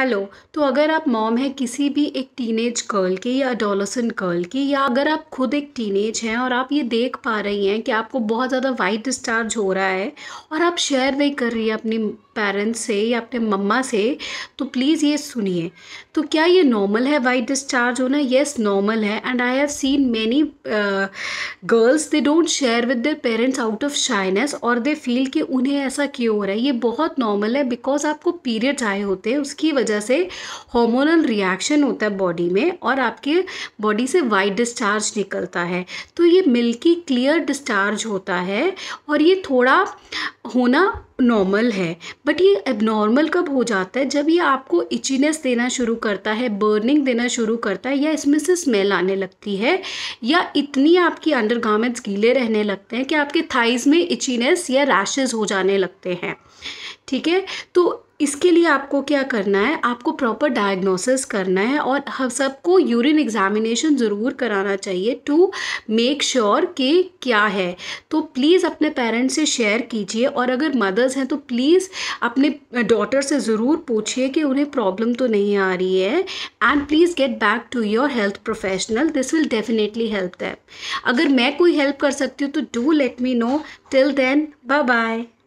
hello तो अगर आप मॉम हैं किसी भी एक टीनेज गर्ल की या अडोलसन गर्ल की या अगर आप खुद एक टीनेज हैं और आप ये देख पा रही हैं कि आपको बहुत ज़्यादा वाइट डिस्चार्ज हो रहा है और आप शेयर नहीं कर रही है अपने पेरेंट्स से या अपने मम्मा से तो प्लीज़ ये सुनिए तो क्या ये नॉर्मल है वाइट डिस्चार्ज होना येस नॉर्मल है and I have seen many girls they don't share with their parents out of shyness और दे फील कि उन्हें ऐसा क्यों हो रहा है ये बहुत नॉर्मल है बिकॉज आपको पीरियड्स आए होते हैं उसकी वजह वजह से हॉर्मोनल रिएक्शन होता है बॉडी में और आपके बॉडी से वाइट डिस्चार्ज निकलता है तो ये मिल्की क्लियर डिस्चार्ज होता है और ये थोड़ा होना नॉर्मल है बट ये एबनॉर्मल कब हो जाता है जब ये आपको इचीनेस देना शुरू करता है बर्निंग देना शुरू करता है या इसमें से स्मेल आने लगती है या इतनी आपकी अंडर गीले रहने लगते हैं कि आपके थाइज में इचीनेस या रैशेज हो जाने लगते हैं ठीक है तो इसके लिए आपको क्या करना है आपको प्रॉपर डायग्नोसिस करना है और हम सबको यूरिन एग्जामिनेशन ज़रूर कराना चाहिए टू मेक श्योर कि क्या है तो प्लीज़ अपने पेरेंट्स से शेयर कीजिए और अगर मदर्स हैं तो प्लीज़ अपने डॉटर से ज़रूर पूछिए कि उन्हें प्रॉब्लम तो नहीं आ रही है and please get back to your health professional this will definitely help them अगर मैं कोई हेल्प कर सकती हूँ तो do let me know till then bye bye